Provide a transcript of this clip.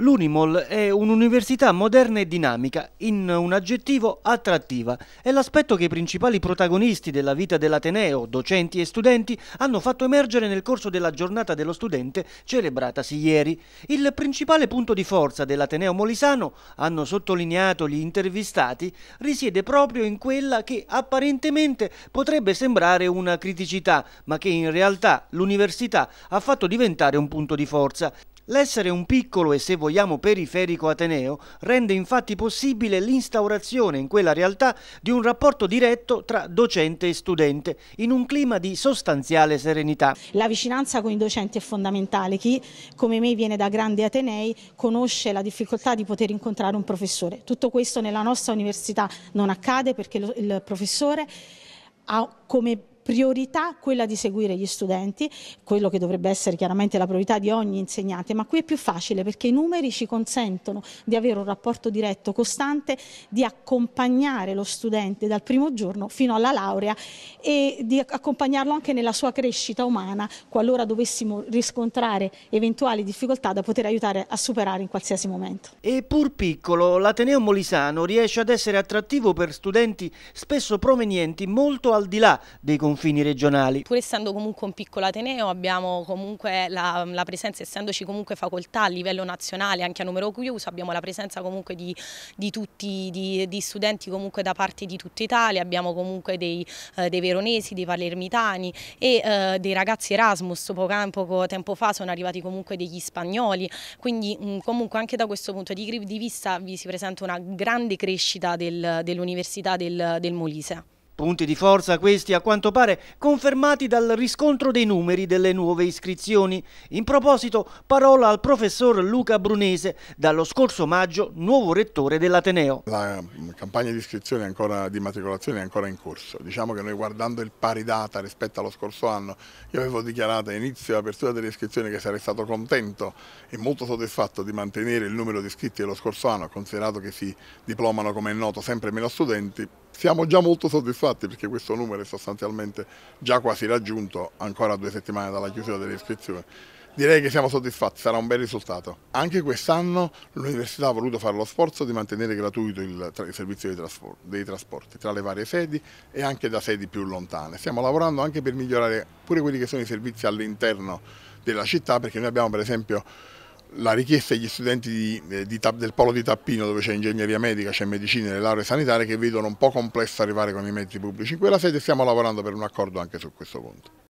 L'Unimol è un'università moderna e dinamica, in un aggettivo attrattiva. È l'aspetto che i principali protagonisti della vita dell'Ateneo, docenti e studenti, hanno fatto emergere nel corso della giornata dello studente celebratasi ieri. Il principale punto di forza dell'Ateneo Molisano, hanno sottolineato gli intervistati, risiede proprio in quella che apparentemente potrebbe sembrare una criticità, ma che in realtà l'università ha fatto diventare un punto di forza. L'essere un piccolo e se vogliamo periferico Ateneo rende infatti possibile l'instaurazione in quella realtà di un rapporto diretto tra docente e studente in un clima di sostanziale serenità. La vicinanza con i docenti è fondamentale. Chi come me viene da grandi Atenei conosce la difficoltà di poter incontrare un professore. Tutto questo nella nostra università non accade perché il professore ha come priorità quella di seguire gli studenti, quello che dovrebbe essere chiaramente la priorità di ogni insegnante, ma qui è più facile perché i numeri ci consentono di avere un rapporto diretto, costante, di accompagnare lo studente dal primo giorno fino alla laurea e di accompagnarlo anche nella sua crescita umana, qualora dovessimo riscontrare eventuali difficoltà da poter aiutare a superare in qualsiasi momento. E pur piccolo, l'Ateneo Molisano riesce ad essere attrattivo per studenti spesso provenienti molto al di là dei confini confini regionali. Pur essendo comunque un piccolo ateneo abbiamo comunque la, la presenza, essendoci comunque facoltà a livello nazionale anche a numero chiuso, abbiamo la presenza comunque di, di tutti di, di, studenti comunque da parte di tutta Italia, abbiamo comunque dei, eh, dei veronesi, dei palermitani e eh, dei ragazzi Erasmus, poco, poco, tempo fa sono arrivati comunque degli spagnoli, quindi mh, mm, comunque anche da questo punto di vista vi si presenta una grande crescita del, dell'università del, del Molise. Punti di forza questi a quanto pare confermati dal riscontro dei numeri delle nuove iscrizioni. In proposito parola al professor Luca Brunese, dallo scorso maggio nuovo rettore dell'Ateneo. La mm, campagna di iscrizione ancora, di matricolazione è ancora in corso. Diciamo che noi guardando il pari data rispetto allo scorso anno, io avevo dichiarato a inizio e apertura delle iscrizioni che sarei stato contento e molto soddisfatto di mantenere il numero di iscritti dello scorso anno, considerato che si diplomano come è noto sempre meno studenti. Siamo già molto soddisfatti soddisfatti perché questo numero è sostanzialmente già quasi raggiunto, ancora due settimane dalla chiusura delle iscrizioni. Direi che siamo soddisfatti, sarà un bel risultato. Anche quest'anno l'Università ha voluto fare lo sforzo di mantenere gratuito il, il servizio dei, traspor dei trasporti tra le varie sedi e anche da sedi più lontane. Stiamo lavorando anche per migliorare pure quelli che sono i servizi all'interno della città perché noi abbiamo per esempio la richiesta degli studenti di, eh, di, del polo di Tappino dove c'è ingegneria medica, c'è medicina e le lauree sanitarie che vedono un po' complesso arrivare con i mezzi pubblici. In quella sede stiamo lavorando per un accordo anche su questo punto.